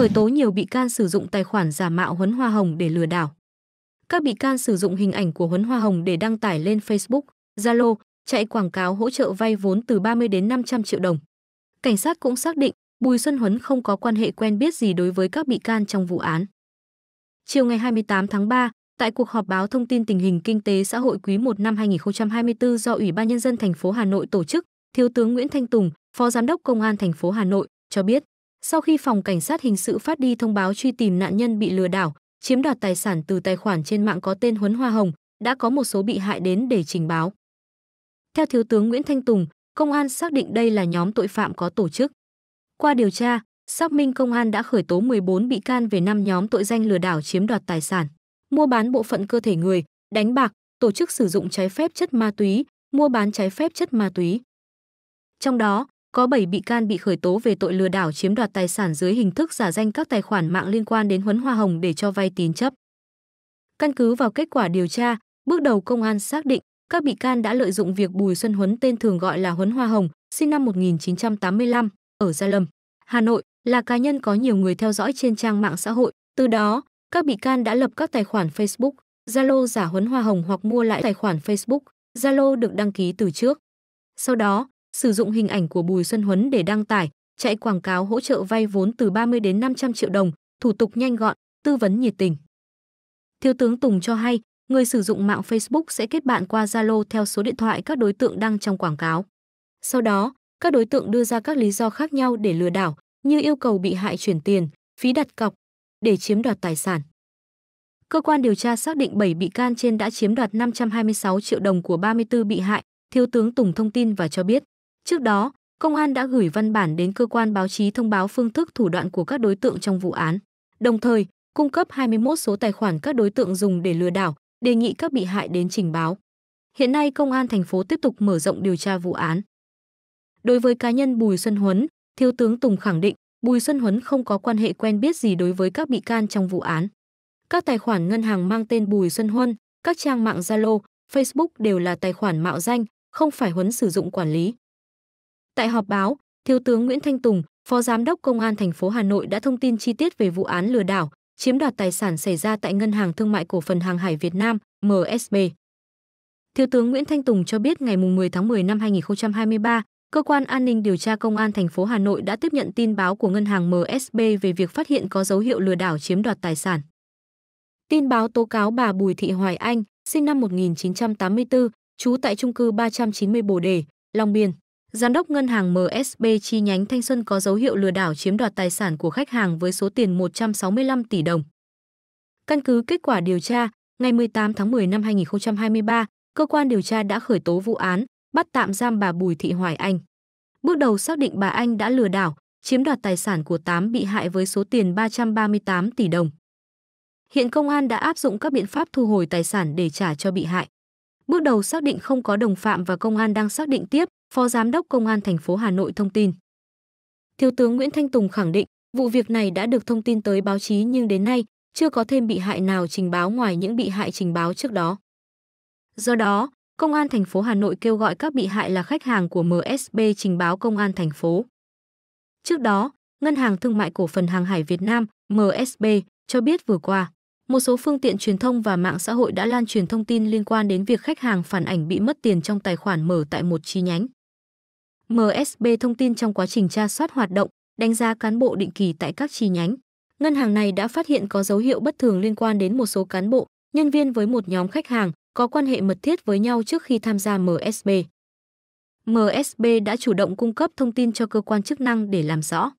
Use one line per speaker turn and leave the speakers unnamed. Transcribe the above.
khởi tố nhiều bị can sử dụng tài khoản giả mạo Huấn Hoa Hồng để lừa đảo. Các bị can sử dụng hình ảnh của Huấn Hoa Hồng để đăng tải lên Facebook, Zalo, chạy quảng cáo hỗ trợ vay vốn từ 30 đến 500 triệu đồng. Cảnh sát cũng xác định Bùi Xuân Huấn không có quan hệ quen biết gì đối với các bị can trong vụ án. Chiều ngày 28 tháng 3, tại cuộc họp báo thông tin tình hình kinh tế xã hội quý 1 năm 2024 do Ủy ban nhân dân thành phố Hà Nội tổ chức, Thiếu tướng Nguyễn Thanh Tùng, Phó Giám đốc Công an thành phố Hà Nội cho biết, sau khi phòng cảnh sát hình sự phát đi thông báo truy tìm nạn nhân bị lừa đảo, chiếm đoạt tài sản từ tài khoản trên mạng có tên Huấn Hoa Hồng, đã có một số bị hại đến để trình báo. Theo Thiếu tướng Nguyễn Thanh Tùng, công an xác định đây là nhóm tội phạm có tổ chức. Qua điều tra, xác minh công an đã khởi tố 14 bị can về 5 nhóm tội danh lừa đảo chiếm đoạt tài sản, mua bán bộ phận cơ thể người, đánh bạc, tổ chức sử dụng trái phép chất ma túy, mua bán trái phép chất ma túy. Trong đó, có 7 bị can bị khởi tố về tội lừa đảo chiếm đoạt tài sản dưới hình thức giả danh các tài khoản mạng liên quan đến Huấn Hoa Hồng để cho vay tín chấp. Căn cứ vào kết quả điều tra, bước đầu công an xác định các bị can đã lợi dụng việc Bùi Xuân Huấn tên thường gọi là Huấn Hoa Hồng, sinh năm 1985, ở Gia Lâm, Hà Nội, là cá nhân có nhiều người theo dõi trên trang mạng xã hội. Từ đó, các bị can đã lập các tài khoản Facebook, Zalo giả Huấn Hoa Hồng hoặc mua lại tài khoản Facebook, Zalo được đăng ký từ trước. Sau đó, sử dụng hình ảnh của Bùi Xuân Huấn để đăng tải, chạy quảng cáo hỗ trợ vay vốn từ 30 đến 500 triệu đồng, thủ tục nhanh gọn, tư vấn nhiệt tình. Thiếu tướng Tùng cho hay, người sử dụng mạng Facebook sẽ kết bạn qua Zalo theo số điện thoại các đối tượng đăng trong quảng cáo. Sau đó, các đối tượng đưa ra các lý do khác nhau để lừa đảo, như yêu cầu bị hại chuyển tiền, phí đặt cọc để chiếm đoạt tài sản. Cơ quan điều tra xác định 7 bị can trên đã chiếm đoạt 526 triệu đồng của 34 bị hại, Thiếu tướng Tùng thông tin và cho biết Trước đó, công an đã gửi văn bản đến cơ quan báo chí thông báo phương thức thủ đoạn của các đối tượng trong vụ án, đồng thời cung cấp 21 số tài khoản các đối tượng dùng để lừa đảo, đề nghị các bị hại đến trình báo. Hiện nay công an thành phố tiếp tục mở rộng điều tra vụ án. Đối với cá nhân Bùi Xuân Huấn, Thiếu tướng Tùng khẳng định Bùi Xuân Huấn không có quan hệ quen biết gì đối với các bị can trong vụ án. Các tài khoản ngân hàng mang tên Bùi Xuân Huân, các trang mạng Zalo, Facebook đều là tài khoản mạo danh, không phải Huấn sử dụng quản lý. Tại họp báo, Thiếu tướng Nguyễn Thanh Tùng, Phó Giám đốc Công an thành phố Hà Nội đã thông tin chi tiết về vụ án lừa đảo, chiếm đoạt tài sản xảy ra tại Ngân hàng Thương mại Cổ phần Hàng hải Việt Nam, MSB. Thiếu tướng Nguyễn Thanh Tùng cho biết ngày 10 tháng 10 năm 2023, Cơ quan An ninh điều tra Công an thành phố Hà Nội đã tiếp nhận tin báo của ngân hàng MSB về việc phát hiện có dấu hiệu lừa đảo chiếm đoạt tài sản. Tin báo tố cáo bà Bùi Thị Hoài Anh, sinh năm 1984, trú tại trung cư 390 Bồ Đề, Long Biên. Giám đốc ngân hàng MSB chi nhánh Thanh Xuân có dấu hiệu lừa đảo chiếm đoạt tài sản của khách hàng với số tiền 165 tỷ đồng. Căn cứ kết quả điều tra, ngày 18 tháng 10 năm 2023, cơ quan điều tra đã khởi tố vụ án, bắt tạm giam bà Bùi Thị Hoài Anh. Bước đầu xác định bà Anh đã lừa đảo, chiếm đoạt tài sản của 8 bị hại với số tiền 338 tỷ đồng. Hiện công an đã áp dụng các biện pháp thu hồi tài sản để trả cho bị hại. Bước đầu xác định không có đồng phạm và công an đang xác định tiếp, Phó Giám đốc Công an thành phố Hà Nội thông tin. Thiếu tướng Nguyễn Thanh Tùng khẳng định, vụ việc này đã được thông tin tới báo chí nhưng đến nay chưa có thêm bị hại nào trình báo ngoài những bị hại trình báo trước đó. Do đó, Công an thành phố Hà Nội kêu gọi các bị hại là khách hàng của MSB trình báo Công an thành phố. Trước đó, Ngân hàng Thương mại Cổ phần Hàng hải Việt Nam MSB cho biết vừa qua, một số phương tiện truyền thông và mạng xã hội đã lan truyền thông tin liên quan đến việc khách hàng phản ảnh bị mất tiền trong tài khoản mở tại một chi nhánh. MSB thông tin trong quá trình tra soát hoạt động, đánh giá cán bộ định kỳ tại các chi nhánh. Ngân hàng này đã phát hiện có dấu hiệu bất thường liên quan đến một số cán bộ, nhân viên với một nhóm khách hàng có quan hệ mật thiết với nhau trước khi tham gia MSB. MSB đã chủ động cung cấp thông tin cho cơ quan chức năng để làm rõ.